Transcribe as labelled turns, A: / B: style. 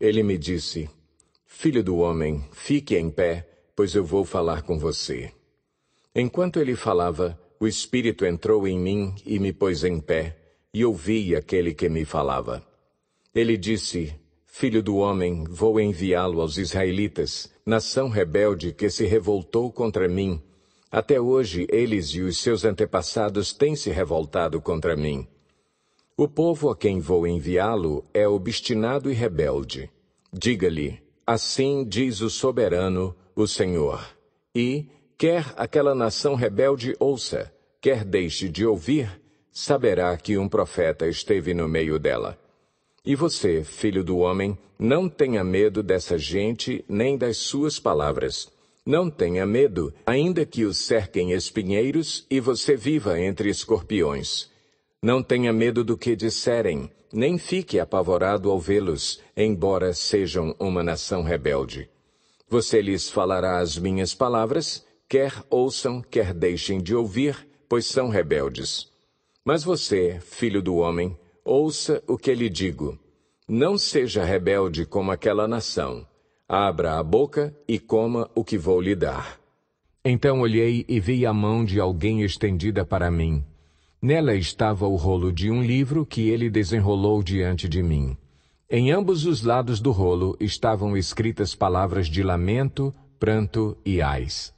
A: Ele me disse: Filho do homem, fique em pé, pois eu vou falar com você. Enquanto ele falava, o Espírito entrou em mim e me pôs em pé, e ouvi aquele que me falava. Ele disse: Filho do homem, vou enviá-lo aos israelitas, nação rebelde que se revoltou contra mim. Até hoje eles e os seus antepassados têm se revoltado contra mim. O povo a quem vou enviá-lo é obstinado e rebelde. Diga-lhe: Assim diz o soberano, o Senhor. E, quer aquela nação rebelde ouça, quer deixe de ouvir, saberá que um profeta esteve no meio dela. E você, filho do homem, não tenha medo dessa gente nem das suas palavras. Não tenha medo, ainda que o cerquem espinheiros e você viva entre escorpiões. Não tenha medo do que disserem, nem fique apavorado ao vê-los, embora sejam uma nação rebelde. Você lhes falará as minhas palavras, quer ouçam, quer deixem de ouvir, pois são rebeldes. Mas você, filho do homem, ouça o que lhe digo. Não seja rebelde como aquela nação. Abra a boca e coma o que vou lhe dar. Então olhei e vi a mão de alguém estendida para mim. Nela estava o rolo de um livro que ele desenrolou diante de mim. Em ambos os lados do rolo estavam escritas palavras de lamento, pranto e ais.